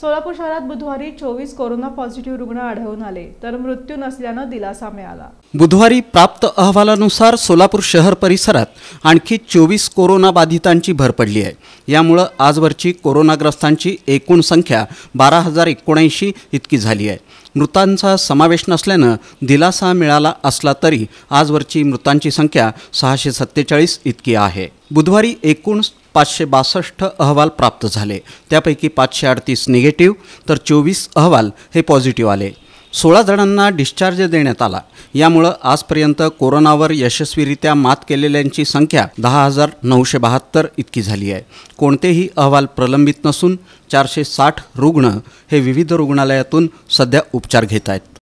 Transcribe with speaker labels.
Speaker 1: सोलापूर शहरात बुधवारी चोवीस कोरोना पॉझिटिव्ह रुग्ण आढळून आले तर मृत्यू नसल्यानं दिलासा
Speaker 2: मिळाला बुधवारी प्राप्त अहवालानुसार सोलापूर शहर परिसरात आणखी चोवीस कोरोना बाधितांची भर पडली आहे यामुळं आजवरची कोरोनाग्रस्तांची एकूण संख्या बारा हजार एकोणऐंशी इतकी झाली आहे मृतांचा समावेश नसल्यानं दिलासा मिळाला असला तरी आजवरची मृतांची संख्या सहाशे सत्तेचाळीस इतकी आहे बुधवारी एकूण पाचशे बासष्ट अहवाल प्राप्त झाले त्यापैकी पाचशे अडतीस निगेटिव्ह तर चोवीस अहवाल हे पॉझिटिव्ह आले सोळा जणांना डिस्चार्ज देण्यात आला यामुळं आजपर्यंत कोरोनावर यशस्वीरित्या मात केलेल्यांची संख्या दहा हजार नऊशे बहात्तर इतकी झाली आहे कोणतेही अहवाल प्रलंबित नसून चारशे साठ रुग्ण हे विविध रुग्णालयातून सध्या उपचार घेत आहेत